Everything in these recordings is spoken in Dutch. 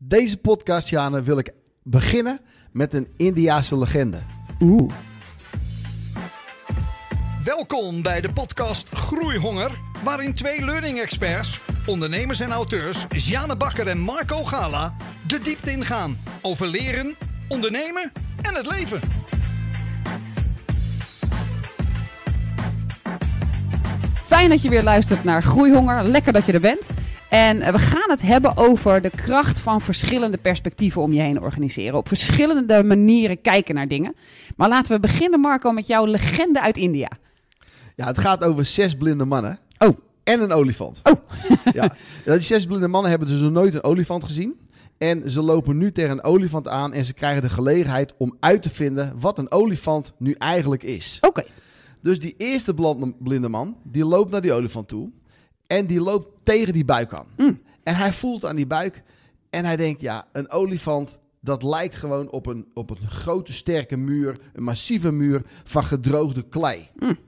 Deze podcast, Jane, wil ik beginnen met een Indiaanse legende. Oeh. Welkom bij de podcast Groeihonger, waarin twee learning experts, ondernemers en auteurs, Jane Bakker en Marco Gala, de diepte ingaan over leren, ondernemen en het leven. Fijn dat je weer luistert naar Groeihonger. Lekker dat je er bent. En eh, we gaan het hebben over de kracht van verschillende perspectieven om je heen organiseren. Op verschillende manieren kijken naar dingen. Maar laten we beginnen, Marco, met jouw legende uit India. Ja, het gaat over zes blinde mannen. Oh. En een olifant. Oh. ja. Die zes blinde mannen hebben dus nog nooit een olifant gezien. En ze lopen nu tegen een olifant aan en ze krijgen de gelegenheid om uit te vinden wat een olifant nu eigenlijk is. Oké. Dus die eerste blinde man, die loopt naar die olifant toe. En die loopt tegen die buik aan. Mm. En hij voelt aan die buik. En hij denkt, ja, een olifant, dat lijkt gewoon op een, op een grote sterke muur. Een massieve muur van gedroogde klei. Mm.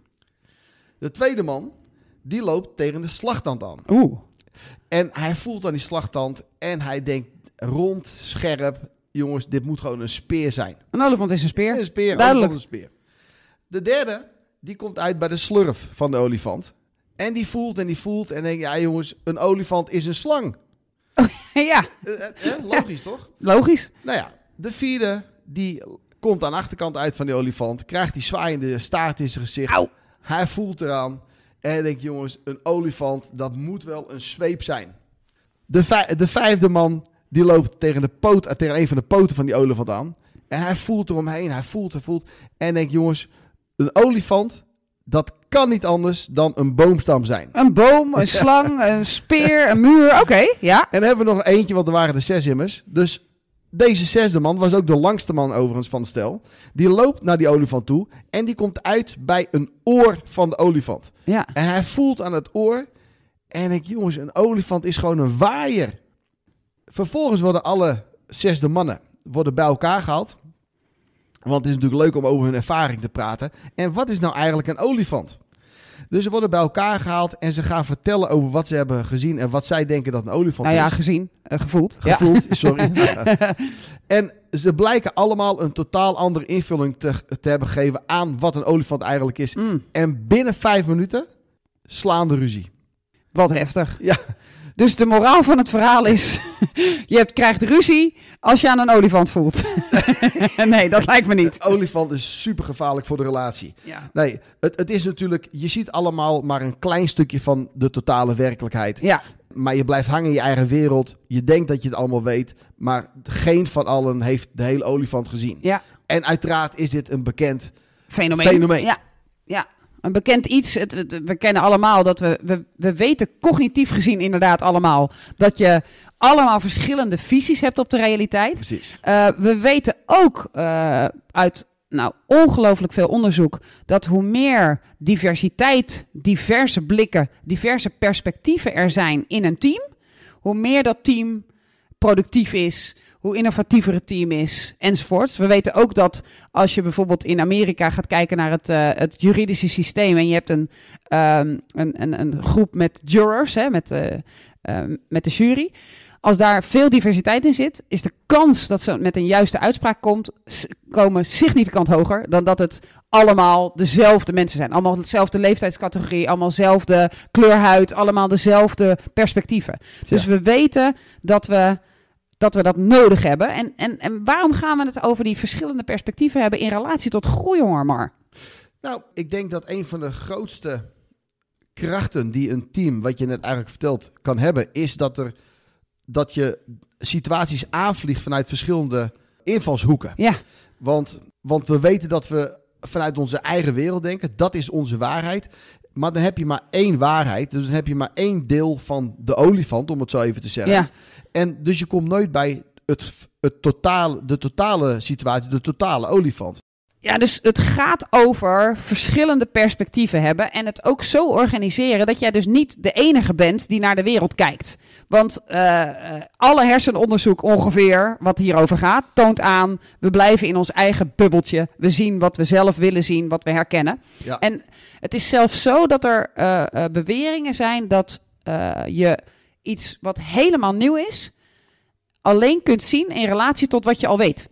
De tweede man, die loopt tegen de slagtand aan. Oeh. En hij voelt aan die slagtand en hij denkt rond, scherp. Jongens, dit moet gewoon een speer zijn. Een olifant is een speer. Een speer, Duidelijk. een speer. De derde, die komt uit bij de slurf van de olifant. En die voelt en die voelt en denkt, ja jongens, een olifant is een slang. ja. Eh, eh, logisch toch? Logisch. Nou ja, de vierde, die komt aan de achterkant uit van die olifant, krijgt die zwaaiende staart in zijn gezicht. Au. Hij voelt eraan en hij denkt, jongens, een olifant, dat moet wel een zweep zijn. De, de vijfde man, die loopt tegen, de poot, eh, tegen een van de poten van die olifant aan. En hij voelt eromheen, hij voelt, hij voelt. En denkt, jongens, een olifant, dat kan niet anders dan een boomstam zijn. Een boom, een slang, een speer, een muur. Oké, ja. En hebben we nog eentje, want er waren de zes immers. Dus deze zesde man was ook de langste man overigens van het stel. Die loopt naar die olifant toe en die komt uit bij een oor van de olifant. Ja. En hij voelt aan het oor. En ik, jongens, een olifant is gewoon een waaier. Vervolgens worden alle zesde mannen worden bij elkaar gehaald. Want het is natuurlijk leuk om over hun ervaring te praten. En wat is nou eigenlijk een olifant? Dus ze worden bij elkaar gehaald en ze gaan vertellen over wat ze hebben gezien en wat zij denken dat een olifant is. nou ja, gezien, eh, gevoeld. Gevoeld, sorry. en ze blijken allemaal een totaal andere invulling te, te hebben gegeven aan wat een olifant eigenlijk is. Mm. En binnen vijf minuten slaan de ruzie. Wat heftig. Ja, dus de moraal van het verhaal is: je hebt, krijgt ruzie als je aan een olifant voelt. nee, dat lijkt me niet. Een olifant is super gevaarlijk voor de relatie. Nee, het, het is natuurlijk, je ziet allemaal maar een klein stukje van de totale werkelijkheid. Ja. Maar je blijft hangen in je eigen wereld. Je denkt dat je het allemaal weet. Maar geen van allen heeft de hele olifant gezien. Ja. En uiteraard is dit een bekend fenomeen. fenomeen. Ja. ja. Een bekend iets, het, we kennen allemaal dat we, we, we weten cognitief gezien inderdaad allemaal dat je allemaal verschillende visies hebt op de realiteit. Precies. Eh, we weten ook eh, uit nou, ongelooflijk veel onderzoek dat hoe meer diversiteit, diverse blikken, diverse perspectieven er zijn in een team, hoe meer dat team productief is, hoe innovatiever het team is, enzovoorts. We weten ook dat als je bijvoorbeeld in Amerika gaat kijken naar het, eh, het juridische systeem en je hebt een, ehm, een, een, een, groep met jurors, hè, met, eh, ehm, met de jury. Als daar veel diversiteit in zit, is de kans dat ze met een juiste uitspraak komt, komen significant hoger dan dat het allemaal dezelfde mensen zijn. Allemaal dezelfde leeftijdscategorie, allemaal dezelfde kleurhuid, allemaal dezelfde perspectieven. Dus we weten dat we dat we dat nodig hebben. En, en, en waarom gaan we het over die verschillende perspectieven hebben in relatie tot groeihonger, Mar? Nou, ik denk dat een van de grootste krachten die een team, wat je net eigenlijk vertelt, kan hebben, is dat, er, dat je situaties aanvliegt vanuit verschillende invalshoeken. Ja. Want, want we weten dat we vanuit onze eigen wereld denken, dat is onze waarheid. Maar dan heb je maar één waarheid, dus dan heb je maar één deel van de olifant, om het zo even te zeggen. Ja. En dus je komt nooit bij het, het totale, de totale situatie, de totale olifant. Ja, dus het gaat over verschillende perspectieven hebben en het ook zo organiseren dat jij dus niet de enige bent die naar de wereld kijkt. Want eh, eh, alle hersenonderzoek ongeveer, wat hierover gaat, toont aan, we blijven in ons eigen bubbeltje. We zien wat we zelf willen zien, wat we herkennen. Ja. En het is zelfs zo dat er eh, beweringen zijn dat je iets wat helemaal nieuw is, alleen kunt zien in relatie tot wat je al weet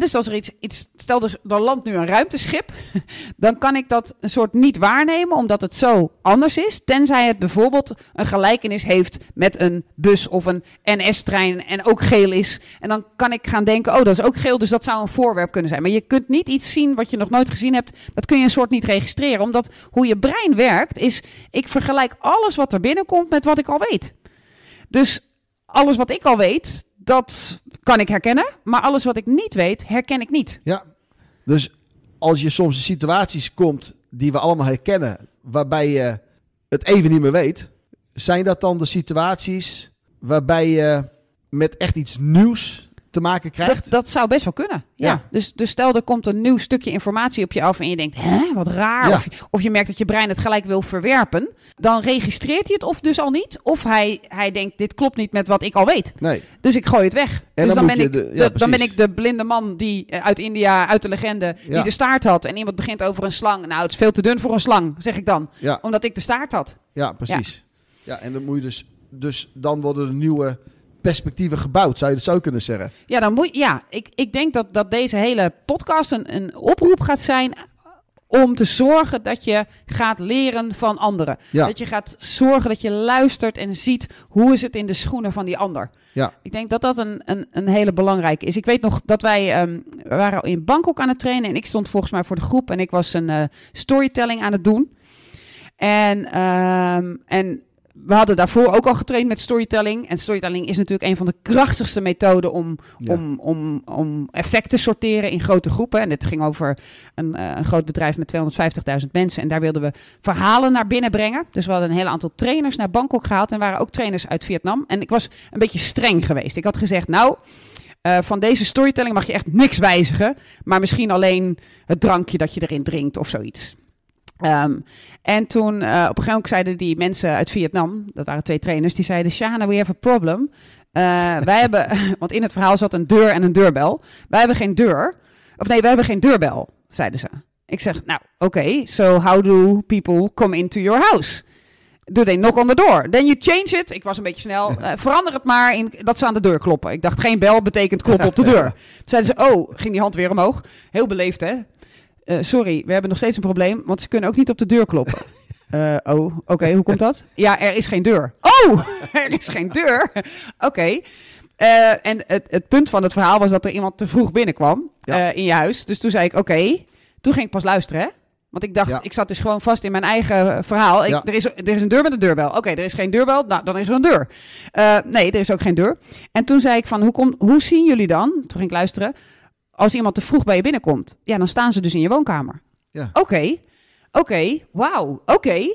dus als er iets, iets stel dus, er landt nu een ruimteschip, dan kan ik dat een soort niet waarnemen, omdat het zo anders is. Tenzij het bijvoorbeeld een gelijkenis heeft met een bus of een NS-trein en ook geel is. En dan kan ik gaan denken, oh dat is ook geel, dus dat zou een voorwerp kunnen zijn. Maar je kunt niet iets zien wat je nog nooit gezien hebt. Dat kun je een soort niet registreren, omdat hoe je brein werkt is, ik vergelijk alles wat er binnenkomt met wat ik al weet. Dus alles wat ik al weet, dat kan ik herkennen. Maar alles wat ik niet weet, herken ik niet. Ja, dus als je soms in situaties komt die we allemaal herkennen, waarbij je het even niet meer weet, zijn dat dan de situaties waarbij je met echt iets nieuws te maken krijgt. Dat, zou best wel kunnen. Ja. Dus, dus stel er komt een nieuw stukje informatie op je af en je denkt, hè, wat raar. Of, je merkt dat je brein het gelijk wil verwerpen. Dan registreert hij het of dus al niet. Of hij, hij denkt, dit klopt niet met wat ik al weet. Nee. Dus ik gooi het weg. En dus dan, ben, ik, de, dan ben ik de blinde man die eh, uit India, uit de legende, die de staart had. En iemand begint over een slang. Nou, het is veel te dun voor een slang, zeg ik dan. Omdat ik de staart had. Ja, precies. Ja, en dan moet je dus, dus dan worden de nieuwe perspectieven gebouwd, zou je dat zo kunnen zeggen? Ja, dan moet, ja ik, ik denk dat, dat deze hele podcast een, een oproep gaat zijn eh, om te zorgen dat je gaat leren van anderen. Ja. Dat je gaat zorgen dat je luistert en ziet hoe is het in de schoenen van die ander. Ja. Ik denk dat dat een, een, een hele belangrijke is. Ik weet nog dat wij um, waren in Bangkok aan het trainen en ik stond volgens mij voor de groep en ik was een eh, storytelling aan het doen. En, ehm, en we hadden daarvoor ook al getraind met storytelling. En storytelling is natuurlijk een van de krachtigste methoden om, ja. om, om, om effect te sorteren in grote groepen. En dit ging over een, eh, een groot bedrijf met 250.000 mensen. En daar wilden we verhalen naar binnen brengen. Dus we hadden een heel aantal trainers naar Bangkok gehaald. En waren ook trainers uit Vietnam. En ik was een beetje streng geweest. Ik had gezegd, nou. Eh, van deze storytelling mag je echt niks wijzigen. Maar misschien alleen het drankje dat je erin drinkt of zoiets. Ehm, en toen, eh, op een gegeven moment zeiden die mensen uit Vietnam, dat waren twee trainers, die zeiden, Shana, we have a problem. Eh, wij hebben, want in het verhaal zat een deur en een deurbel. Wij hebben geen deur. Of nee, wij hebben geen deurbel, zeiden ze. Ik zeg, nou, oké, so how do people come into your house? Do they knock on the door? Then you change it. Ik was een beetje snel. Eh, verander het maar in dat ze aan de deur kloppen. Ik dacht, geen bel betekent kloppen op de deur. Toen zeiden ze, oh, ging die hand weer omhoog. Heel beleefd, hè? Eh, sorry, we hebben nog steeds een probleem, want ze kunnen ook niet op de deur kloppen. Eh, oh, oké, hoe komt dat? Ja, er is geen deur. Oh, er is geen deur. Oké. Eh, en het, het, punt van het verhaal was dat er iemand te vroeg binnenkwam in je huis. Dus toen zei ik, oké. Toen ging ik pas luisteren, hè? Want ik dacht, ik zat dus gewoon vast in mijn eigen verhaal. Ik, er, is, er is een deur met een deurbel. Oké, er is geen deurbel. Nou, dan is er een deur. nee, er is ook geen deur. En toen zei ik van, hoe, hoe zien jullie dan? Toen ging ik luisteren. Als iemand te vroeg bij je binnenkomt, ja, dan staan ze dus in je woonkamer. Ja. Oké, oké, wauw, oké.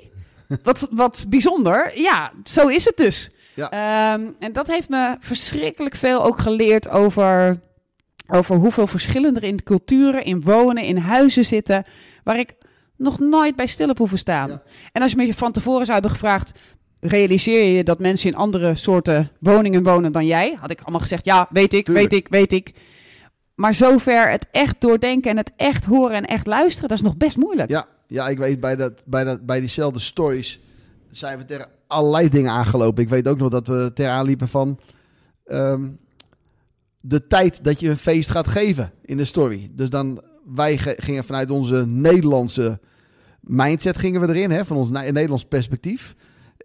wat, wat bijzonder. Ja, zo is het dus. Ja. Ehm, en dat heeft me verschrikkelijk veel ook geleerd over, over hoeveel verschillende er in culturen, in wonen, in huizen zitten, waar ik nog nooit bij stil op hoeven staan. En als je me van tevoren zou hebben gevraagd, realiseer je dat mensen in andere soorten woningen wonen dan jij? Had ik allemaal gezegd, ja, weet ik, weet ik, weet ik. Maar zover het echt doordenken en het echt horen en echt luisteren, dat is nog best moeilijk. Ja, ja ik weet bij, dat, bij, dat, bij diezelfde stories zijn we er allerlei dingen aangelopen. Ik weet ook nog dat we ter aanliepen van ehm, de tijd dat je een feest gaat geven in de story. Dus dan, wij gingen vanuit onze Nederlandse mindset gingen we erin, hè, van ons Nederlands perspectief.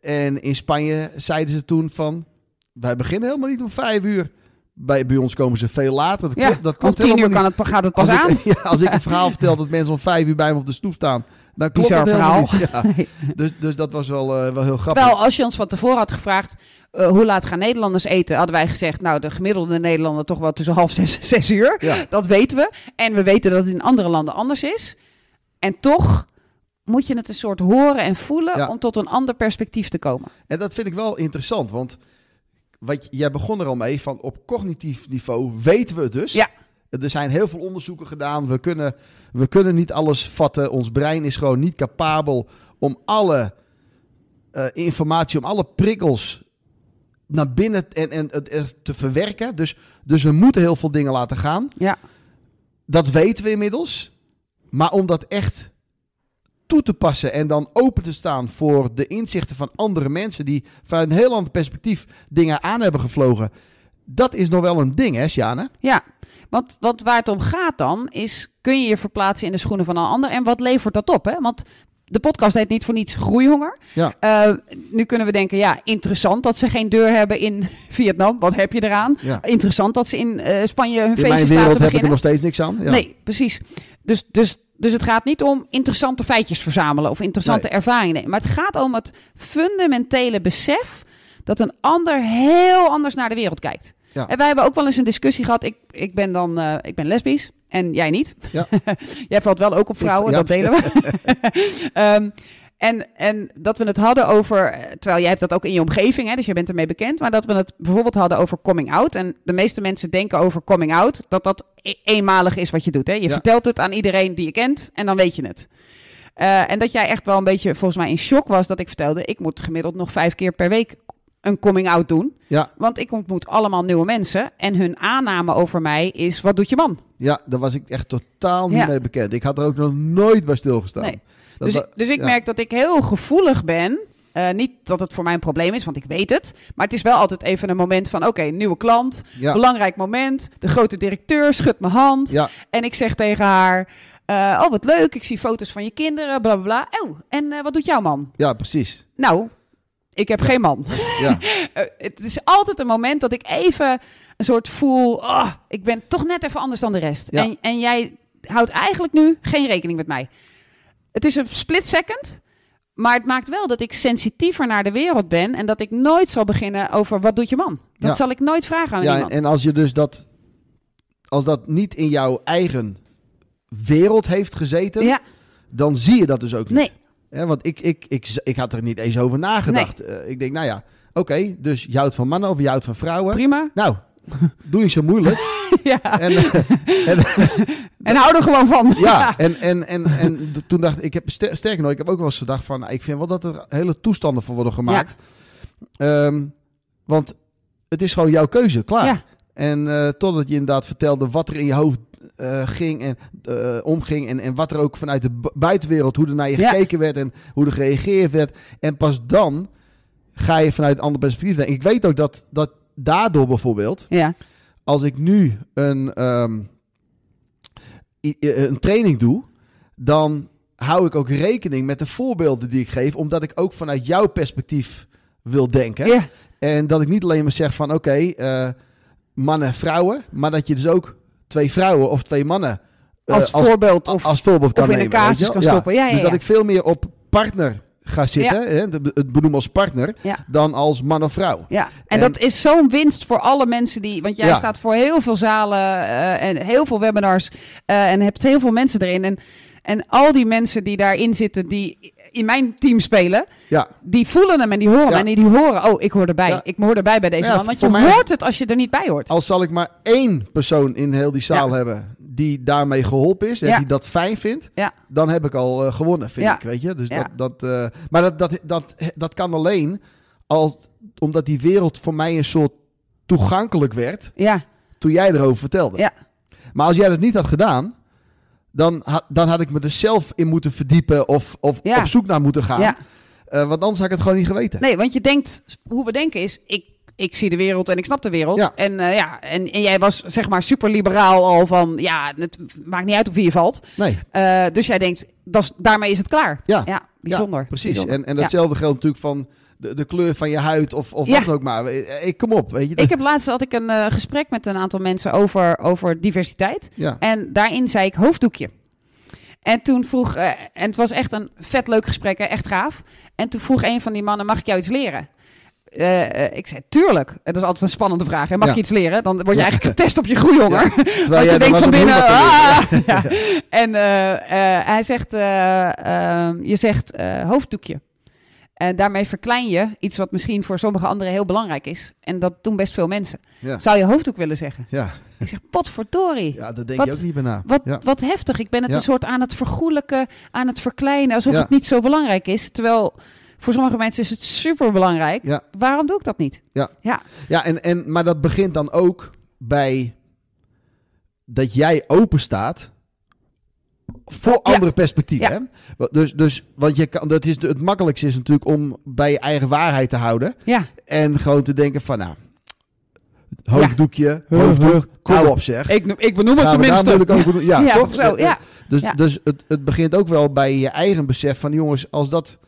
En in Spanje zeiden ze toen van, wij beginnen helemaal niet om vijf uur bij, bij ons komen ze veel later. Dat ja, dat komt om tien uur kan het, gaat het pas als aan. Ik, als ik een verhaal vertel dat mensen om vijf uur bij me op de stoep staan... Dan klopt Bizar het verhaal. Dus, dus dat was wel, eh, wel heel grappig. Wel, als je ons van tevoren had gevraagd... Eh, hoe laat gaan Nederlanders eten? Hadden wij gezegd, nou, de gemiddelde Nederlander toch wel tussen half zes en zes uur. Ja. Dat weten we. En we weten dat het in andere landen anders is. En toch moet je het een soort horen en voelen om tot een ander perspectief te komen. En dat vind ik wel interessant, want wat, jij begon er al mee van op cognitief niveau weten we het dus. Ja. Er zijn heel veel onderzoeken gedaan. We kunnen, we kunnen niet alles vatten. Ons brein is gewoon niet capabel om alle eh, informatie, om alle prikkels naar binnen en, en, en, te verwerken. Dus, dus we moeten heel veel dingen laten gaan. Ja. Dat weten we inmiddels. Maar om dat echt toe te passen en dan open te staan voor de inzichten van andere mensen die vanuit een heel ander perspectief dingen aan hebben gevlogen. Dat is nog wel een ding, hè, Sjane? Ja, want wat waar het om gaat dan is, kun je je verplaatsen in de schoenen van een ander en wat levert dat op? Hè? Want de podcast heet niet voor niets groeihonger. Ja. Eh, nu kunnen we denken, ja, interessant dat ze geen deur hebben in Vietnam. Wat heb je eraan? Ja. Interessant dat ze in eh, Spanje hun feestje staan te beginnen. In mijn wereld heb ik er nog steeds niks aan. Ja. Nee, precies. Dus, dus dus het gaat niet om interessante feitjes verzamelen of interessante ervaringen. Maar het gaat om het fundamentele besef dat een ander heel anders naar de wereld kijkt. En wij hebben ook wel eens een discussie gehad. Ik, ik ben dan eh, ik ben lesbisch en jij niet. Ja. jij valt wel ook op vrouwen, dat delen we. um, En, en dat we het hadden over, eh, terwijl jij hebt dat ook in je omgeving, hè, dus je bent ermee bekend, maar dat we het bijvoorbeeld hadden over coming out. En de meeste mensen denken over coming out dat dat e-, eenmalig is wat je doet. Hè? Je vertelt het aan iedereen die je kent en dan weet je het. Eh, en dat jij echt wel een beetje volgens mij in shock was dat ik vertelde, ik moet gemiddeld nog vijf keer per week een coming out doen. Ja. Want ik ontmoet allemaal nieuwe mensen en hun aanname over mij is, wat doet je man? Ja, daar was ik echt totaal niet mee bekend. Ik had er ook nog nooit bij stilgestaan. Nee. Dus, dus ik merk dat ik heel gevoelig ben. Eh, niet dat het voor mij een probleem is, want ik weet het. Maar het is wel altijd even een moment van: oké, nieuwe klant. Belangrijk moment. De grote directeur schudt mijn hand. En ik zeg tegen haar: eh, Oh, wat leuk. Ik zie foto's van je kinderen. Bla bla bla. Oh, en eh, wat doet jouw man? Ja, precies. Nou, ik heb geen man. Ja. het is altijd een moment dat ik even een soort voel: oh, ik ben toch net even anders dan de rest. En, en jij houdt eigenlijk nu geen rekening met mij. Het is een split second. Maar het maakt wel dat ik sensitiever naar de wereld ben. En dat ik nooit zal beginnen over wat doet je man. Dat zal ik nooit vragen aan ja, man. En als je dus dat. Als dat niet in jouw eigen wereld heeft gezeten. Dan zie je dat dus ook niet. Nee. want ik, ik, ik, ik had er niet eens over nagedacht. Eh, ik denk, nou ja, oké, dus je houdt van mannen of je houdt van vrouwen. Prima. Nou, doe niet zo moeilijk. ja. En, eh, en, en hou er gewoon van. ja, en, en, en, en toen dacht ik, heb, sterker nog, ik heb ook wel eens gedacht van, nou, ik vind wel dat er hele toestanden van worden gemaakt. Ehm, want het is gewoon jouw keuze, klaar. En eh, totdat je inderdaad vertelde wat er in je hoofd eh, ging en omging. En, en wat er ook vanuit de buitenwereld, hoe er naar je gekeken werd en hoe er gereageerd werd. En pas dan ga je vanuit een ander perspectief denken. Ik weet ook dat, dat daardoor bijvoorbeeld, ja. als ik nu een, ehm, een training doe, dan hou ik ook rekening met de voorbeelden die ik geef, omdat ik ook vanuit jouw perspectief wil denken. En dat ik niet alleen maar zeg van oké, eh, mannen, vrouwen, maar dat je dus ook twee vrouwen of twee mannen eh, als, voorbeeld of als voorbeeld kan in nemen, een casus kan stoppen. dus dat ik veel meer op partner ga zitten, hè, het benoem als partner, dan als man of vrouw. Ja, en, dat is zo'n winst voor alle mensen die, want jij staat voor heel veel zalen eh, en heel veel webinars eh, en hebt heel veel mensen erin. En, en al die mensen die daarin zitten, die in mijn team spelen, ja. die voelen hem en die horen hem. En die horen, oh, ik hoor erbij. Ik hoor erbij bij deze man. Want je hoort het als je er niet bij hoort. Al zal ik maar één persoon in heel die zaal hebben die daarmee geholpen is en die dat fijn vindt, ja. dan heb ik al eh, gewonnen, vind ik. Weet je? Dus dat, dat, eh, maar dat, dat, dat, dat kan alleen als, omdat die wereld voor mij een soort toegankelijk werd ja. toen jij erover vertelde. Ja. Maar als jij dat niet had gedaan, dan, had, dan had ik me er zelf in moeten verdiepen of, of op zoek naar moeten gaan. Eh, want anders had ik het gewoon niet geweten. Nee, want je denkt, hoe we denken is, ik ik zie de wereld en ik snap de wereld. Ja. En, eh, ja, en, en, jij was zeg maar super liberaal al van, ja, het maakt niet uit op wie je valt. Nee. Eh, dus jij denkt, daarmee is het klaar. Ja, ja bijzonder. Ja, precies. En, en datzelfde geldt natuurlijk van... De, de, kleur van je huid of, of wat ook maar. Eh, ik kom op. Weet je. Ik heb laatst had ik een gesprek met een aantal mensen over, over diversiteit. Ja. En daarin zei ik hoofddoekje. En toen vroeg, en het was echt een vet leuk gesprek, hè, echt gaaf. En toen vroeg een van die mannen: mag ik jou iets leren? Eh, eh, ik zei, tuurlijk. Dat is altijd een spannende vraag. Hè? Mag je iets leren? Dan word je ja. eigenlijk getest op je groeihonger. Ja. Terwijl je denkt van binnen... Ah! En eh, hij zegt, ehm, je zegt hoofddoekje. En daarmee verklein je iets wat misschien voor sommige anderen heel belangrijk is. En dat doen best veel mensen. Zou je hoofddoek willen zeggen? Ja. Ik zeg, pot potverdorie. Ja, dat denk wat, je ook niet bijna. Wat, wat heftig. Ik ben het een soort aan het vergoelijken, aan het verkleinen. Alsof het niet zo belangrijk is. Terwijl voor sommige mensen is het super belangrijk. Waarom doe ik dat niet? Ja, ja. ja en, en, maar dat begint dan ook bij dat jij open staat voor andere perspectieven. Hè? Dus, dus want je kan, dat is het makkelijkste is natuurlijk om bij je eigen waarheid te houden. Ja. En gewoon te denken van nou. Hoofddoekje, hoofddoek, kom op zeg. Ik, ik benoem het tenminste. ja, toch? Zo, ja. Dus, dus het, het begint ook wel bij je eigen besef van jongens, als dat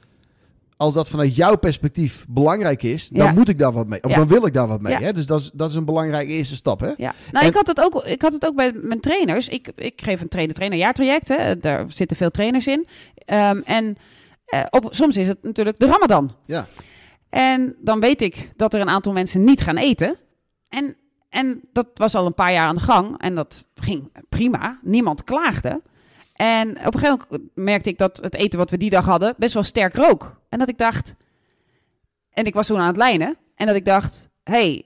als dat vanuit jouw perspectief belangrijk is, dan moet ik daar wat mee. Of dan wil ik daar wat mee. Hè? Dus dat is, dat is een belangrijke eerste stap. Hè? Ja. Nou, ik, had het ook, ik had het ook bij mijn trainers. Ik, ik geef een trainer-trainer jaartraject. Hè? Daar zitten veel trainers in. Ehm, en eh, op, soms is het natuurlijk de Ramadan. Ja. En dan weet ik dat er een aantal mensen niet gaan eten. En, en dat was al een paar jaar aan de gang. En dat ging prima. Niemand klaagde. En op een gegeven moment merkte ik dat het eten wat we die dag hadden best wel sterk rook. En dat ik dacht, en ik was toen aan het lijnen, en dat ik dacht, hey,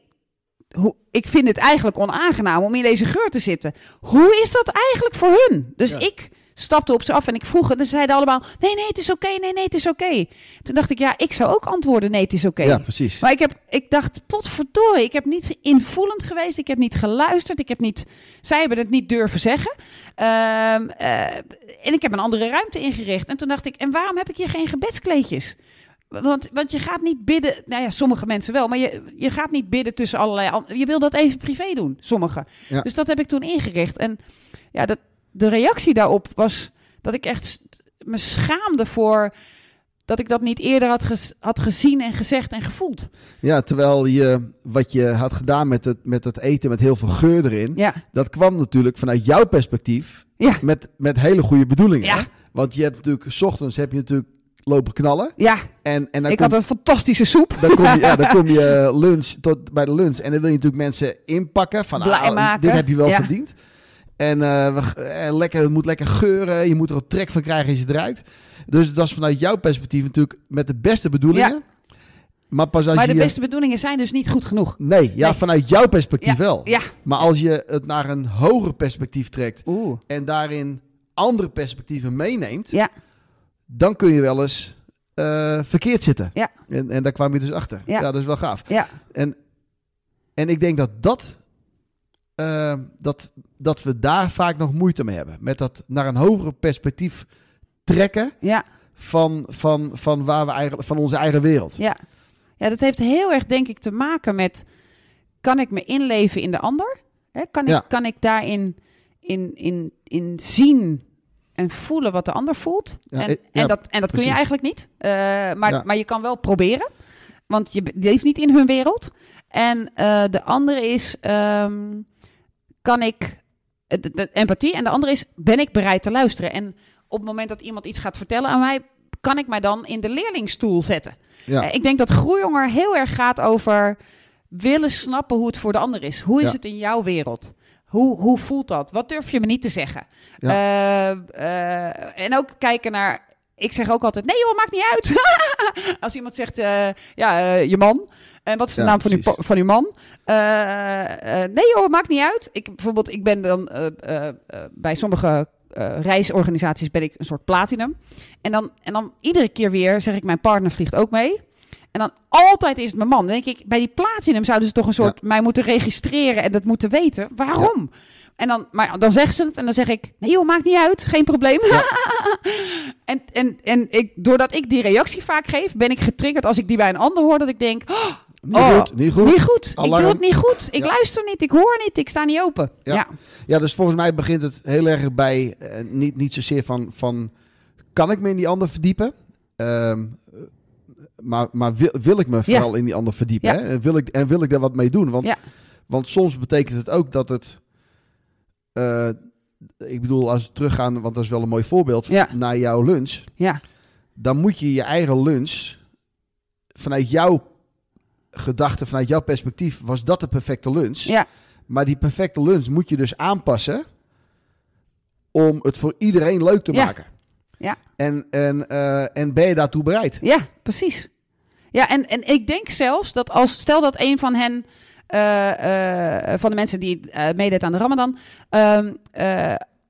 hoe, ik vind het eigenlijk onaangenaam om in deze geur te zitten. Hoe is dat eigenlijk voor hun? Dus ik stapte op ze af en ik vroeg En ze zeiden allemaal, nee, nee, het is oké, nee, nee, het is oké. Toen dacht ik, ja, ik zou ook antwoorden, nee, het is oké. Ja, precies. Maar ik, heb, ik dacht, potverdorie, ik heb niet invoelend geweest. Ik heb niet geluisterd. Ik heb niet, zij hebben het niet durven zeggen. Ehm, eh, en ik heb een andere ruimte ingericht. En toen dacht ik, en waarom heb ik hier geen gebedskleedjes? Want, want je gaat niet bidden, nou ja, sommige mensen wel, maar je, je gaat niet bidden tussen allerlei. Je wil dat even privé doen, sommigen. Dus dat heb ik toen ingericht. En ja, dat, de reactie daarop was dat ik echt me schaamde voor dat ik dat niet eerder had, had gezien en gezegd en gevoeld. Ja, terwijl je wat je had gedaan met het, met het eten met heel veel geur erin, ja. dat kwam natuurlijk vanuit jouw perspectief ja. met, met hele goede bedoelingen. Want je hebt natuurlijk, s ochtends heb je natuurlijk lopen knallen. Ja, en, en dan ik had een fantastische soep. Dan kom je, ja, kom je lunch tot bij de lunch en dan wil je natuurlijk mensen inpakken van ah, dit heb je wel verdiend. Eh, en, lekker, het moet lekker geuren. Je moet er een trek van krijgen als je dus het ruikt. Dus dat was vanuit jouw perspectief natuurlijk met de beste bedoelingen. Ja. Maar, maar de beste bedoelingen zijn dus niet goed genoeg. Nee, ja, vanuit jouw perspectief wel. Ja. Maar als je het naar een hoger perspectief trekt en daarin andere perspectieven meeneemt, ja. dan kun je wel eens eh, verkeerd zitten. Ja. En, en daar kwam je dus achter. Ja, ja dat is wel gaaf. Ja. En, en ik denk dat dat Ehm, dat, dat we daar vaak nog moeite mee hebben. Met dat naar een hogere perspectief trekken ja. van, van, van, waar we eigenlijk, van onze eigen wereld. Ja. ja, dat heeft heel erg denk ik te maken met... kan ik me inleven in de ander? kan, ik, kan ik daarin in, in, in zien en voelen wat de ander voelt? en, e- en, dat, en dat kun je eigenlijk niet. Eh, maar, maar je kan wel proberen. Want je leeft niet in hun wereld. En eh, de andere is... Ehm, kan ik eh, de, empathie. En de andere is, ben ik bereid te luisteren? En op het moment dat iemand iets gaat vertellen aan mij, kan ik mij dan in de leerlingstoel zetten? Ja. Eh, ik denk dat groeijonger heel erg gaat over willen snappen hoe het voor de ander is. Hoe is het in jouw wereld? Hoe, hoe voelt dat? Wat durf je me niet te zeggen? Eh, en ook kijken naar. Ik zeg ook altijd: nee, joh, maakt niet uit. Als iemand zegt: ja, je man. En wat is de naam van, uw, van uw, man? Eh, eh, nee joh, maakt niet uit. Ik, bijvoorbeeld, ik ben dan eh, bij sommige reisorganisaties ben ik een soort platinum. En dan, en dan iedere keer weer zeg ik, mijn partner vliegt ook mee. En dan altijd is het mijn man. denk ik, bij die platinum zouden ze toch een soort mij moeten registreren en dat moeten weten. Waarom? En dan, maar dan zeggen ze het en dan zeg ik: Nee, joh, maakt niet uit, geen probleem. en en, en ik, doordat ik die reactie vaak geef, ben ik getriggerd als ik die bij een ander hoor, dat ik denk: oh, niet, oh, goed, niet goed. Niet goed. Ik doe het niet goed. Ik luister niet. Ik hoor niet. Ik sta niet open. Ja. ja. dus volgens mij begint het heel erg bij eh, niet, niet zozeer van, van kan ik me in die ander verdiepen? Ehm, maar maar wil, wil ik me vooral in die ander verdiepen? Hè? En, wil ik, en wil ik daar wat mee doen? Want, want soms betekent het ook dat het. Eh, ik bedoel, als we teruggaan, want dat is wel een mooi voorbeeld, naar jouw lunch. Ja. Dan moet je je eigen lunch vanuit jouw gedachte vanuit jouw perspectief was dat de perfecte lunch. Ja. Maar die perfecte lunch moet je dus aanpassen om het voor iedereen leuk te maken. Ja. En, en, eh, en ben je daartoe bereid? Ja, precies. Ja, en, en ik denk zelfs dat als, stel dat een van hen, eh, eh, van de mensen die meedeed aan de Ramadan, ehm,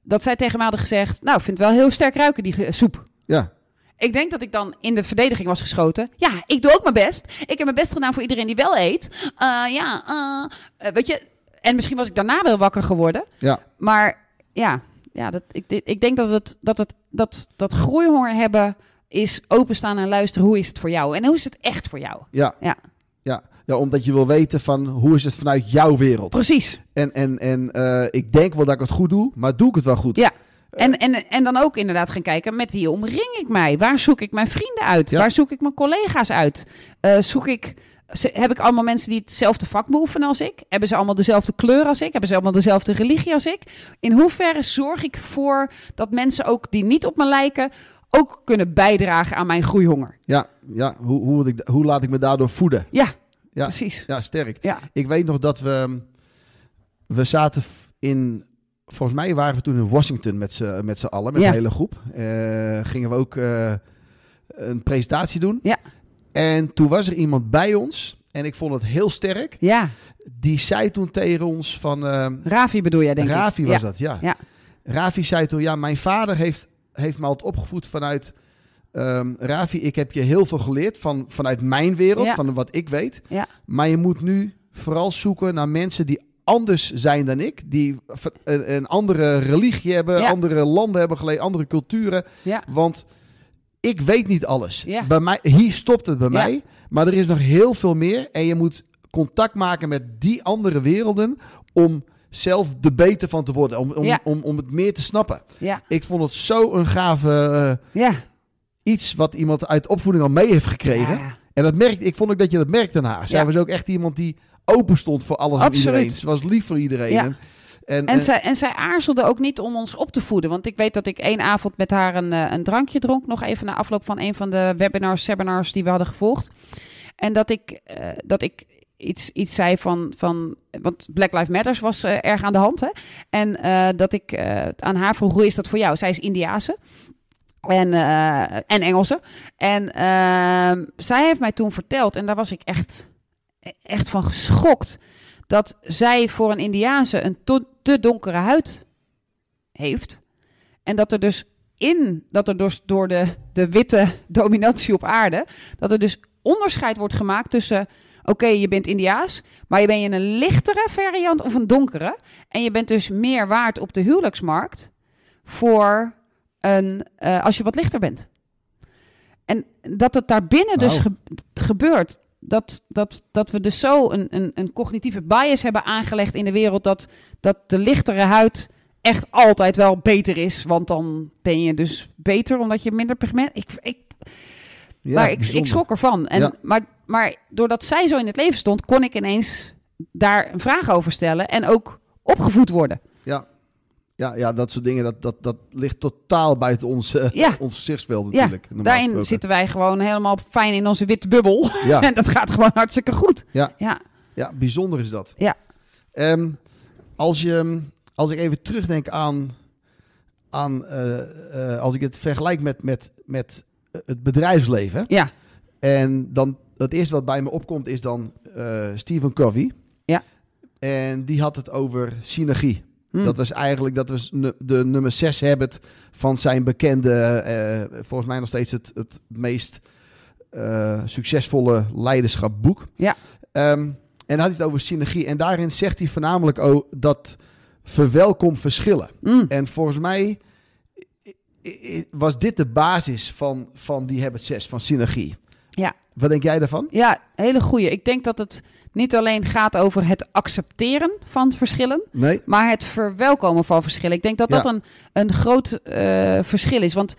dat zij tegen mij hadden gezegd: Nou, ik vind wel heel sterk ruiken die soep. Ja. Ik denk dat ik dan in de verdediging was geschoten. Ja, ik doe ook mijn best. Ik heb mijn best gedaan voor iedereen die wel eet. Eh, ja, uh, weet je. En misschien was ik daarna wel wakker geworden. Ja. Maar ja, ja dat, ik, ik denk dat, het, dat, het, dat, dat groeihonger hebben is openstaan en luisteren. Hoe is het voor jou? En hoe is het echt voor jou? Ja. Ja. Ja, ja, omdat je wil weten van hoe is het vanuit jouw wereld. Precies. En, en, en uh, ik denk wel dat ik het goed doe, maar doe ik het wel goed? Ja. En, en, en dan ook inderdaad gaan kijken met wie omring ik mij? Waar zoek ik mijn vrienden uit? Waar zoek ik mijn collega's uit? Eh, zoek ik, heb ik allemaal mensen die hetzelfde vak beoefenen als ik? Hebben ze allemaal dezelfde kleur als ik? Hebben ze allemaal dezelfde religie als ik? In hoeverre zorg ik ervoor dat mensen ook die niet op me lijken ook kunnen bijdragen aan mijn groeihonger? Ja, ja. Hoe, hoe, ik, hoe laat ik me daardoor voeden? Ja, ja precies. Ja, sterk. Ja. Ik weet nog dat we, we zaten in volgens mij waren we toen in Washington met z'n, met allen, met ja. de hele groep. Eh, gingen we ook eh, een presentatie doen. Ja. En toen was er iemand bij ons. En ik vond het heel sterk. Ja. Die zei toen tegen ons van... Uh, eh, Ravi bedoel jij, denk Ravi ik. Ravi was dat, ja. ja. Ravi zei toen, ja, mijn vader heeft, heeft me altijd opgevoed vanuit... Um, ehm, Ravi, ik heb je heel veel geleerd van, vanuit mijn wereld, van wat ik weet. Ja. Maar je moet nu vooral zoeken naar mensen die anders zijn dan ik, die een, andere religie hebben, andere landen hebben geleefd, andere culturen. Ja. Want ik weet niet alles. Ja. Bij mij, hier stopt het bij mij, maar er is nog heel veel meer. En je moet contact maken met die andere werelden om zelf de beter van te worden, om, om, om, om het meer te snappen. Ik vond het zo een gave eh, ja iets wat iemand uit opvoeding al mee heeft gekregen. En dat merkte, ik vond ook dat je dat merkte daarna. Zij was ook echt iemand die open stond voor alles Absoluut. iedereen. Ze was lief voor iedereen. En, en, zij, en zij aarzelde ook niet om ons op te voeden. Want ik weet dat ik één avond met haar een, eh, een drankje dronk. Nog even na afloop van een van de webinars, seminars die we hadden gevolgd. En dat ik, eh, dat ik iets, iets zei van, van. Want Black Lives Matters was eh, erg aan de hand. Hè? En dat ik aan haar vroeg: hoe is dat voor jou? Zij is Indiaanse. En, en Engelse. En ehm, zij heeft mij toen verteld, en daar was ik echt echt van geschokt dat zij voor een Indiaanse een te donkere huid heeft. En dat er dus in, dat er dus door de, de witte dominantie op aarde, dat er dus onderscheid wordt gemaakt tussen oké, je bent Indiaas, maar je ben je een lichtere variant of een donkere. En je bent dus meer waard op de huwelijksmarkt voor een, eh, als je wat lichter bent. En dat het daarbinnen wow. dus gebeurt, dat, dat, dat we dus zo een, een, een cognitieve bias hebben aangelegd in de wereld dat, dat de lichtere huid echt altijd wel beter is. Want dan ben je dus beter omdat je minder pigment. Ik, ik, ja, maar ik, ik, schrok ervan. En, maar, maar doordat zij zo in het leven stond, kon ik ineens daar een vraag over stellen en ook opgevoed worden. Ja, ja, ja, dat soort dingen, dat, dat, dat ligt totaal buiten ons, uh, ja. ons natuurlijk. Ja, daarin zitten wij gewoon helemaal fijn in onze witte bubbel. Ja. en dat gaat gewoon hartstikke goed. Ja, ja. ja bijzonder is dat. Ja. Ehm, als, je, als ik even terugdenk aan, aan eh, eh, als ik het vergelijk met, met, met eh, het bedrijfsleven. Ja. En dan, het eerste wat bij me opkomt is dan Stephen Covey. Ja. En die had het over synergie. Hm. Dat was eigenlijk dat was de nummer 6 habit van zijn bekende, eh, volgens mij nog steeds het, het meest eh, succesvolle leiderschapboek. Ja. Ehm, en dan had hij het over synergie. En daarin zegt hij voornamelijk ook dat verwelkom verschillen. Hm. En volgens mij was dit de basis van, van die habit 6, van synergie. Ja. Wat denk jij daarvan? Ja, hele goeie. Ik denk dat het niet alleen gaat over het accepteren van verschillen, nee. maar het verwelkomen van verschillen. Ik denk dat dat een, een groot eh, verschil is. Want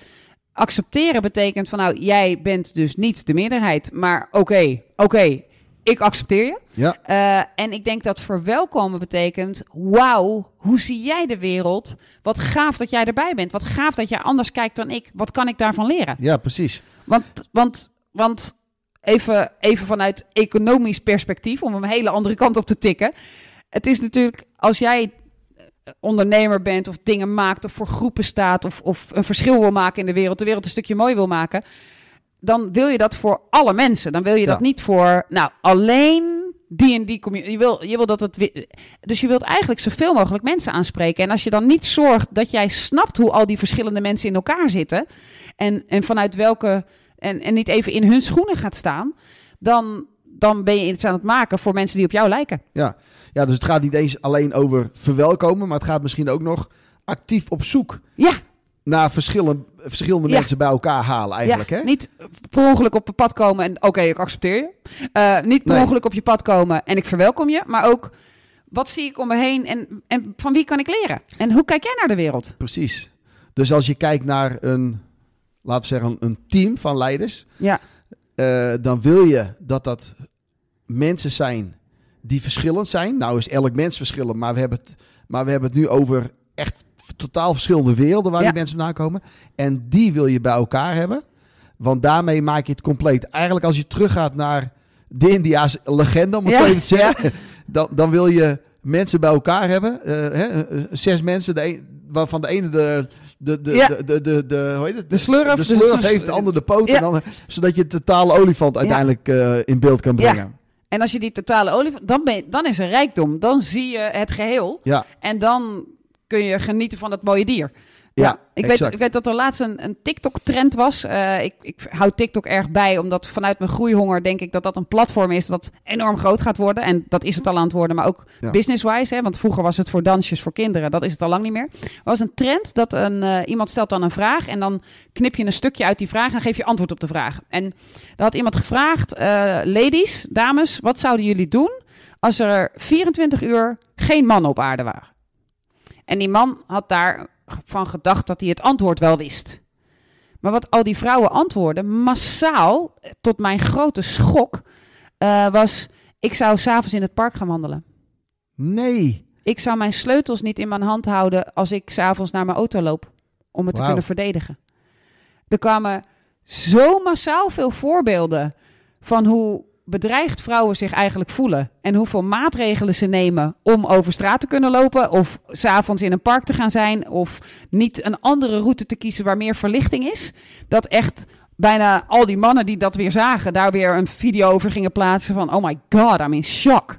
accepteren betekent van nou, jij bent dus niet de meerderheid, maar oké, oké, ik accepteer je. Ja. Eh, en ik denk dat verwelkomen betekent: wauw, hoe zie jij de wereld? Wat gaaf dat jij erbij bent. Wat gaaf dat jij anders kijkt dan ik. Wat kan ik daarvan leren? Ja, precies. Want, want want even, even vanuit economisch perspectief, om hem een hele andere kant op te tikken. Het is natuurlijk, als jij eh, ondernemer bent of dingen maakt of voor groepen staat of, of een verschil wil maken in de wereld, de wereld een stukje mooi wil maken, dan wil je dat voor alle mensen. Dan wil je dat niet voor, nou, alleen die en die community. Je wil, je wil dat het. Dus je wilt eigenlijk zoveel mogelijk mensen aanspreken. En als je dan niet zorgt dat jij snapt hoe al die verschillende mensen in elkaar zitten en, en vanuit welke en, en niet even in hun schoenen gaat staan, dan, dan ben je iets aan het maken voor mensen die op jou lijken. Ja. ja, dus het gaat niet eens alleen over verwelkomen, maar het gaat misschien ook nog actief op zoek. Ja. Naar verschillende verschillende mensen bij elkaar halen eigenlijk. Ja. Hè? Niet per ongeluk op je pad komen en oké, ik accepteer je. Eh, niet per ongeluk op je pad komen en ik verwelkom je. Maar ook, wat zie ik om me heen en, en van wie kan ik leren? En hoe kijk jij naar de wereld? Precies. Dus als je kijkt naar een laten we zeggen, een team van leiders. Ja. Eh, dan wil je dat dat mensen zijn die verschillend zijn. Nou is elk mens verschillend, maar we hebben het, maar we hebben het nu over echt totaal verschillende werelden waar die mensen vandaan komen. En die wil je bij elkaar hebben. Want daarmee maak je het compleet. Eigenlijk als je teruggaat naar de India's legende, om het zo te zeggen. Dan, dan wil je mensen bij elkaar hebben. Eh, hè, eh, zes mensen, de waarvan de ene de de, de, de, de, de, hoe heet het? De slurf. De slurf heeft de ander de poot. En dan, zodat je de totale olifant uiteindelijk eh, in beeld kan brengen. En als je die totale olifant... Dan, ben, dan is er rijkdom. Dan zie je het geheel. En dan kun je genieten van dat mooie dier. Ja, ik weet, ik, weet, dat er laatst een, een TikTok-trend was. Eh, ik, ik hou TikTok erg bij, omdat vanuit mijn groeihonger denk ik dat dat een platform is dat enorm groot gaat worden. En dat is het al aan het worden, maar ook business-wise. Hè, want vroeger was het voor dansjes voor kinderen, dat is het al lang niet meer. was een trend dat een, eh, iemand stelt dan een vraag en dan knip je een stukje uit die vraag en geef je antwoord op de vraag. En daar had iemand gevraagd, eh, ladies, dames, wat zouden jullie doen als er 24 uur geen man op aarde waren? En die man had daar van gedacht dat hij het antwoord wel wist. Maar wat al die vrouwen antwoorden, massaal, tot mijn grote schok, eh, was: ik zou s'avonds in het park gaan wandelen. Nee. Ik zou mijn sleutels niet in mijn hand houden als ik s'avonds naar mijn auto loop. Om het te kunnen verdedigen. Er kwamen zo massaal veel voorbeelden van hoe bedreigd vrouwen zich eigenlijk voelen. En hoeveel maatregelen ze nemen om over straat te kunnen lopen. Of s'avonds in een park te gaan zijn. Of niet een andere route te kiezen waar meer verlichting is. Dat echt bijna al die mannen die dat weer zagen, daar weer een video over gingen plaatsen van oh my god, I'm in shock.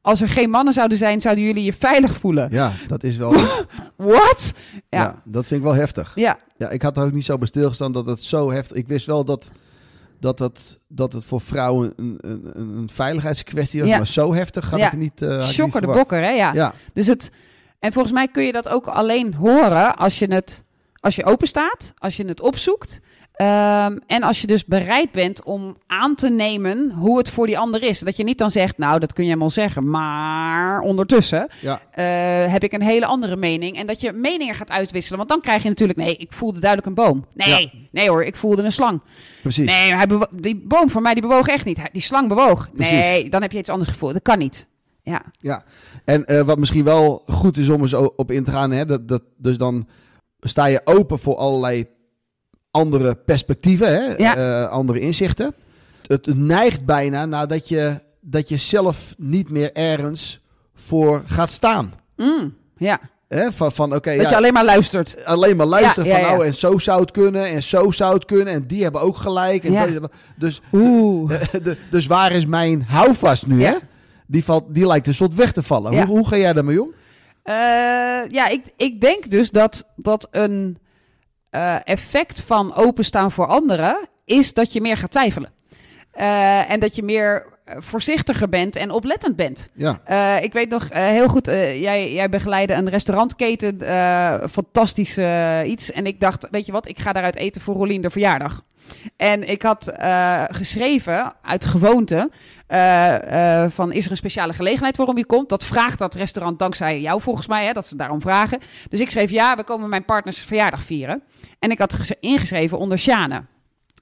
Als er geen mannen zouden zijn, zouden jullie je veilig voelen. Ja, dat is wel. Wat? Ja. dat vind ik wel heftig. Ja. ja, ik had ook niet zo bij stilgestaan dat het zo heftig. Ik wist wel dat dat, dat, dat het voor vrouwen een, een, een veiligheidskwestie was. Maar zo heftig gaat ja. ik niet. Uh, de bokker, hè? Ja. ja. Dus het, en volgens mij kun je dat ook alleen horen als je het. Als je open staat, als je het opzoekt. Ehm, en als je dus bereid bent om aan te nemen hoe het voor die ander is. Dat je niet dan zegt, nou dat kun je wel zeggen, maar ondertussen eh, heb ik een hele andere mening. En dat je meningen gaat uitwisselen. Want dan krijg je natuurlijk, nee, ik voelde duidelijk een boom. Nee, nee hoor, ik voelde een slang. Precies. Nee, die boom voor mij die bewoog echt niet. die slang bewoog. Precies. Nee, dan heb je iets anders gevoeld. Dat kan niet. Ja. ja. En eh, wat misschien wel goed is om eens op in te gaan, hè, dat, dat, dus dan sta je open voor allerlei andere perspectieven, hè? Eh, andere inzichten. Het neigt bijna nadat je, dat je zelf niet meer ergens voor gaat staan. Mm, ja. Hè? Van, van, oké dat je alleen maar luistert. Alleen maar luisteren van nou, en zo zou het kunnen, en zo zou het kunnen, en die hebben ook gelijk. En dus, Oeh. dus waar is mijn houvast nu, hè? Die, valt, die lijkt een soort weg te vallen. Hoe, hoe ga jij daarmee om? Eh, ja, ik, ik denk dus dat, dat een eh, effect van openstaan voor anderen is dat je meer gaat twijfelen. Eh, en dat je meer eh, voorzichtiger bent en oplettend bent. Ja. ik weet nog heel goed, jij, jij begeleidde een restaurantketen, fantastisch iets. En ik dacht, weet je wat, ik ga daaruit eten voor Rolien de verjaardag. En ik had eh, geschreven, uit gewoonte, eh, eh, van is er een speciale gelegenheid waarom je komt? Dat vraagt dat restaurant dankzij jou volgens mij, hè, dat ze daarom vragen. Dus ik schreef ja, we komen mijn partners verjaardag vieren. En ik had ingeschreven onder Sjane.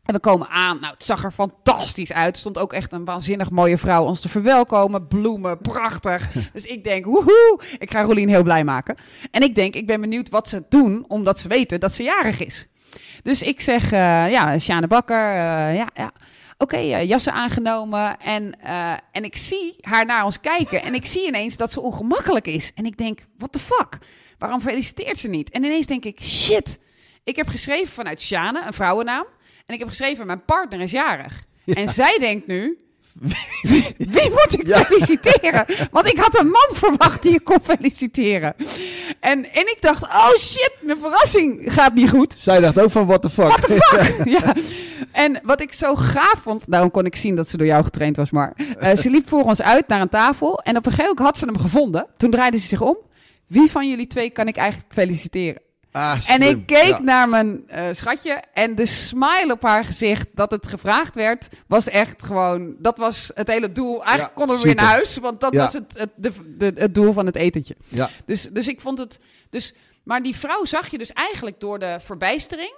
En we komen aan. Nou, het zag er fantastisch uit. Stond ook echt een waanzinnig mooie vrouw ons te verwelkomen. Bloemen, prachtig. Dus ik denk, woehoe, ik ga Rolien heel blij maken. En ik denk, ik ben benieuwd wat ze doen, omdat ze weten dat ze jarig is. Dus ik zeg, uh, ja, Sjane Bakker, eh, ja, ja. Oké, eh, jassen aangenomen. En, en ik zie haar naar ons kijken. En ik zie ineens dat ze ongemakkelijk is. En ik denk, what the fuck? Waarom feliciteert ze niet? En ineens denk ik, shit. Ik heb geschreven vanuit Sjane, een vrouwennaam. En ik heb geschreven, mijn partner is jarig. En zij denkt nu, wie, moet ik feliciteren? Want ik had een man verwacht die ik kon feliciteren. En, en ik dacht, oh shit, mijn verrassing gaat niet goed. Zij dacht ook van, what the fuck. What the fuck, ja. En wat ik zo gaaf vond, daarom kon ik zien dat ze door jou getraind was, maar eh, ze liep voor ons uit naar een tafel en op een gegeven moment had ze hem gevonden. Toen draaide ze zich om. Wie van jullie twee kan ik eigenlijk feliciteren? Ah, en ik keek naar mijn eh, schatje en de smile op haar gezicht dat het gevraagd werd, was echt gewoon, dat was het hele doel. Eigenlijk kon konden weer naar huis, want dat was het, het, de, de, het doel van het etentje. Dus, dus ik vond het, dus, maar die vrouw zag je dus eigenlijk door de verbijstering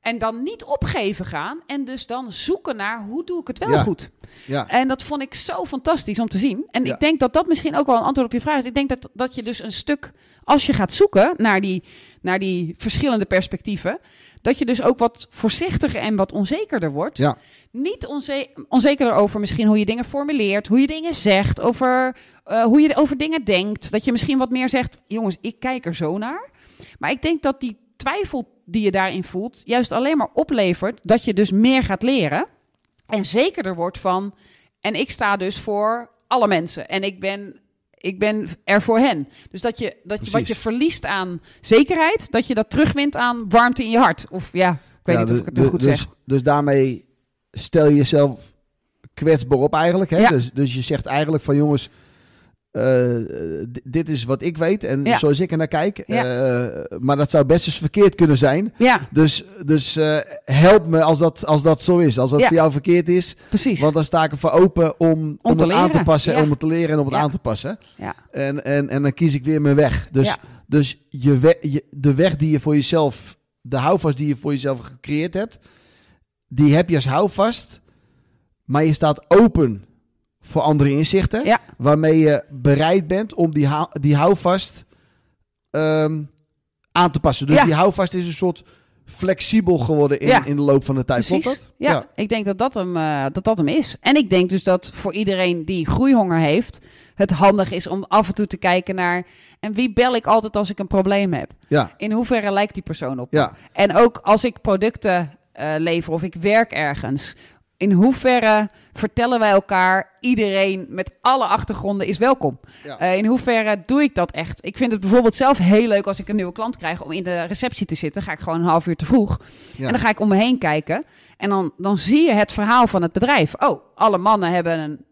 en dan niet opgeven gaan. En dus dan zoeken naar hoe doe ik het wel goed. Ja. En dat vond ik zo fantastisch om te zien. En ik denk dat dat misschien ook wel een antwoord op je vraag is. Ik denk dat, dat je dus een stuk als je gaat zoeken naar die, naar die verschillende perspectieven, dat je dus ook wat voorzichtiger en wat onzekerder wordt. Ja. Niet onzekerder over misschien hoe je dingen formuleert, hoe je dingen zegt, over eh, hoe je over dingen denkt. Dat je misschien wat meer zegt, jongens, ik kijk er zo naar. Maar ik denk dat die twijfel die je daarin voelt, juist alleen maar oplevert dat je dus meer gaat leren. En zekerder wordt van, en ik sta dus voor alle mensen. En ik ben ik ben er voor hen. Dus dat je, dat je wat je verliest aan zekerheid, dat je dat terugwint aan warmte in je hart. Of ja, ik weet niet of ik het goed dus- zeg. Dus daarmee stel je jezelf kwetsbaar op eigenlijk. Hè? Dus, dus je zegt eigenlijk van jongens, eh, dit is wat ik weet en zoals ik er naar kijk. Eh, maar dat zou best eens verkeerd kunnen zijn. Dus, dus eh, help me als dat, als dat zo is. Als dat voor jou verkeerd is. Precies. Want dan sta ik er open om, om, het aan te passen. Om het te leren en om het aan te passen. En, en, en dan kies ik weer mijn weg. Dus, dus je, de weg die je voor jezelf de houvast die je voor jezelf gecreëerd hebt, die heb je als houvast, maar je staat open voor andere inzichten. Waarmee je bereid bent om die, hou, die houvast ehm, aan te passen. Dus die houvast is een soort flexibel geworden in, in de loop van de tijd. Precies. dat? Ja, ik denk dat dat, hem, eh, dat dat hem is. En ik denk dus dat voor iedereen die groeihonger heeft... het handig is om af en toe te kijken naar... en wie bel ik altijd als ik een probleem heb? In hoeverre lijkt die persoon op? En ook als ik producten eh, lever of ik werk ergens in hoeverre vertellen wij elkaar, iedereen met alle achtergronden is welkom. Eh, in hoeverre doe ik dat echt? Ik vind het bijvoorbeeld zelf heel leuk als ik een nieuwe klant krijg om in de receptie te zitten. Ga ik gewoon een half uur te vroeg. En dan ga ik om me heen kijken. En dan, dan zie je het verhaal van het bedrijf. Oh, alle mannen hebben een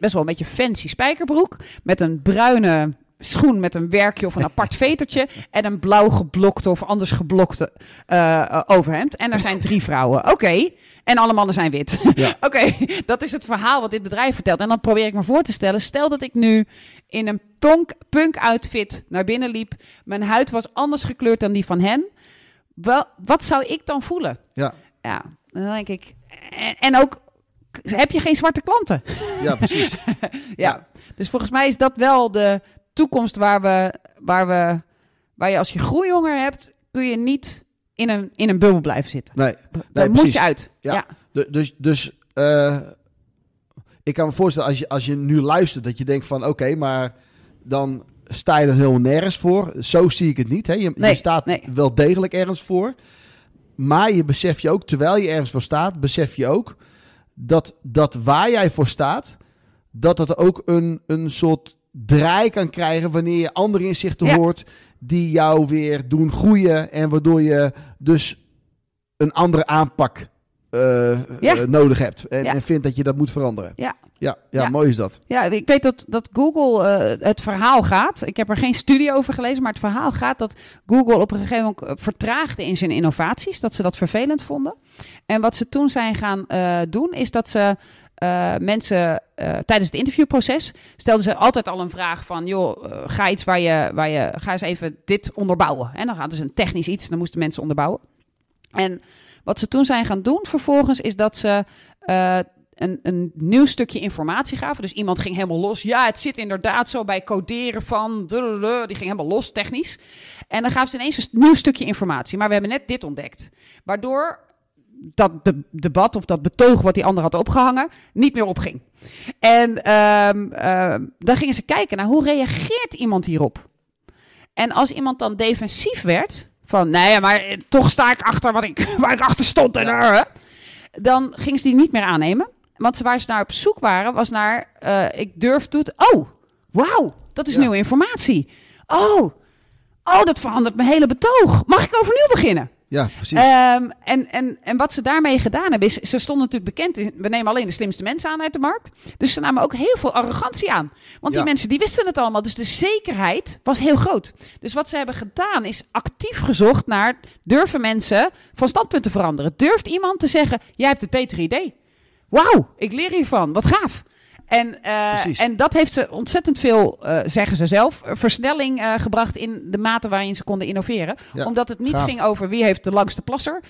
best wel een beetje fancy spijkerbroek met een bruine schoen met een werkje of een apart vetertje. En een blauw geblokte of anders geblokte uh, overhemd. En er zijn drie vrouwen. Oké. En alle mannen zijn wit. Oké, dat is het verhaal wat dit bedrijf vertelt. En dan probeer ik me voor te stellen. Stel dat ik nu in een punk, punk outfit naar binnen liep. Mijn huid was anders gekleurd dan die van hen. Wel, wat zou ik dan voelen? Ja. Ja, dan denk ik. En, ook heb je geen zwarte klanten. Ja, precies. ja. Dus volgens mij is dat wel de, toekomst waar, we, waar, we, waar je als je groeihonger hebt, kun je niet in een, in een bubbel blijven zitten. Nee, Daar moet je uit. Ja. Dus, dus eh, ik kan me voorstellen, als je, als je nu luistert, dat je denkt van oké, maar dan sta je er helemaal nergens voor. Zo zie ik het niet. Hè? Je, staat nee. wel degelijk ergens voor. Maar je besef je ook, terwijl je ergens voor staat, besef je ook dat, dat waar jij voor staat, dat dat ook een, een soort draai kan krijgen wanneer je andere inzichten hoort die jou weer doen groeien en waardoor je dus een andere aanpak eh, eh, nodig hebt en, en, vindt dat je dat moet veranderen. Ja. Ja, ja, mooi is dat. Ja, ik weet dat, dat Google eh, het verhaal gaat. Ik heb er geen studie over gelezen, maar het verhaal gaat dat Google op een gegeven moment vertraagde in zijn innovaties, dat ze dat vervelend vonden. En wat ze toen zijn gaan doen, is dat ze eh, mensen eh, tijdens het interviewproces stelden ze altijd al een vraag van: joh, eh, ga iets waar je, waar je, ga eens even dit onderbouwen. En dan gaat dus een technisch iets, dan moesten mensen onderbouwen. En wat ze toen zijn gaan doen vervolgens, is dat ze een, een nieuw stukje informatie gaven. Dus iemand ging helemaal los. Ja, het zit inderdaad zo bij coderen van. die ging helemaal los technisch. En dan gaven ze ineens een nieuw stukje informatie. Maar we hebben net dit ontdekt. Waardoor dat de, debat of dat betoog wat die ander had opgehangen, niet meer opging. En ehm, ehm, dan gingen ze kijken naar hoe reageert iemand hierop. En als iemand dan defensief werd, van nee, nou ja, maar eh, toch sta ik achter wat ik, waar ik achter stond, en, eh, dan gingen ze die niet meer aannemen. Want waar ze naar op zoek waren, was naar eh, ik durf doet Oh, wauw, dat is nieuwe informatie. Oh, oh, dat verandert mijn hele betoog. Mag ik overnieuw beginnen? Ja, precies. Ehm, en, en, en wat ze daarmee gedaan hebben, is ze stonden natuurlijk bekend. in. We nemen alleen de slimste mensen aan uit de markt. Dus ze namen ook heel veel arrogantie aan. Want die mensen die wisten het allemaal. Dus de zekerheid was heel groot. Dus wat ze hebben gedaan, is actief gezocht naar durven mensen van standpunt te veranderen. Durft iemand te zeggen: jij hebt het betere idee? Wauw, ik leer hiervan. Wat gaaf. En, eh, en dat heeft ze ontzettend veel, eh, zeggen ze zelf, eh, versnelling gebracht in de mate waarin ze konden innoveren. Omdat het niet ging over wie heeft de langste plasser,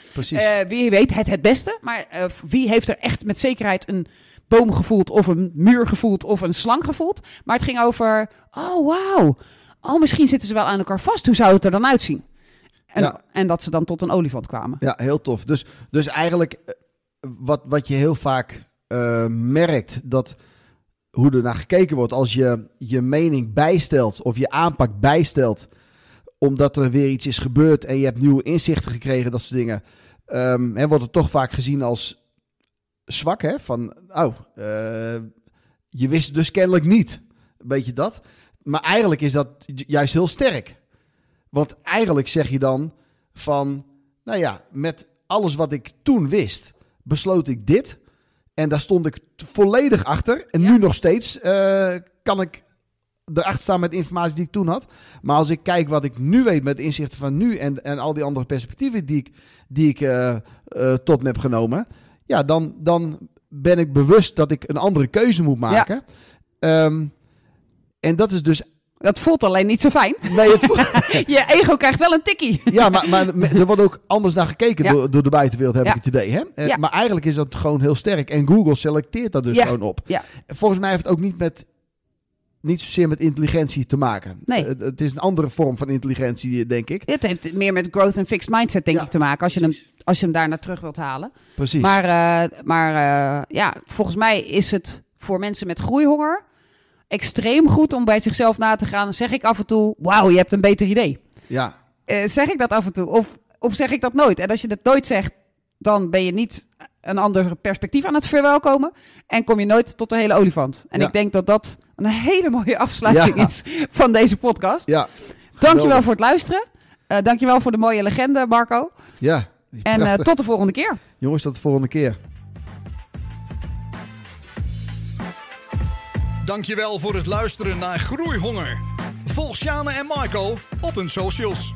wie weet het het beste, maar wie heeft er echt met zekerheid een boom gevoeld of een muur gevoeld of een slang gevoeld. Maar het ging over, oh wauw, oh misschien zitten ze wel aan elkaar vast, hoe zou het er dan uitzien? En, en dat ze dan tot een olifant kwamen. Ja, heel tof. Dus, dus eigenlijk wat, wat je heel vaak merkt, dat hoe er naar gekeken wordt. Als je je mening bijstelt of je aanpak bijstelt. omdat er weer iets is gebeurd en je hebt nieuwe inzichten gekregen, dat soort dingen. Um, hè, wordt het toch vaak gezien als zwak. Hè? Van, oh, eh, je wist dus kennelijk niet. Een beetje dat. Maar eigenlijk is dat juist heel sterk. Want eigenlijk zeg je dan van, nou ja, met alles wat ik toen wist, besloot ik dit. En daar stond ik volledig achter. En nu nog steeds eh, kan ik erachter staan met informatie die ik toen had. Maar als ik kijk wat ik nu weet met inzichten van nu en, en al die andere perspectieven die ik, die ik eh, eh, tot me heb genomen. Ja, dan, dan ben ik bewust dat ik een andere keuze moet maken. Ehm, en dat is dus dat voelt alleen niet zo fijn. Nee, het je ego krijgt wel een tikkie. ja, maar, maar er wordt ook anders naar gekeken door, door de buitenwereld, heb ik het idee. Hè? Eh, maar eigenlijk is dat gewoon heel sterk. En Google selecteert dat dus gewoon op. Volgens mij heeft het ook niet met niet zozeer met intelligentie te maken. Nee. Eh, het, is een andere vorm van intelligentie, denk ik. Het heeft meer met growth en fixed mindset, denk ik, te maken. Als je, hem, als je hem daar naar terug wilt halen. Precies. Maar, eh, maar ja, volgens mij is het voor mensen met groeihonger extreem goed om bij zichzelf na te gaan. zeg ik af en toe, wauw, je hebt een beter idee. Ja. Eh, zeg ik dat af en toe? Of, of zeg ik dat nooit? En als je dat nooit zegt, dan ben je niet een ander perspectief aan het verwelkomen. En kom je nooit tot de hele olifant. En ik denk dat dat een hele mooie afsluiting is van deze podcast. Ja. Dankjewel voor het luisteren. Uh, dankjewel voor de mooie legende, Marco. Ja. En eh, tot de volgende keer. Jongens, tot de volgende keer. Dankjewel voor het luisteren naar Groeihonger. Volg Sjane en Marco op hun socials.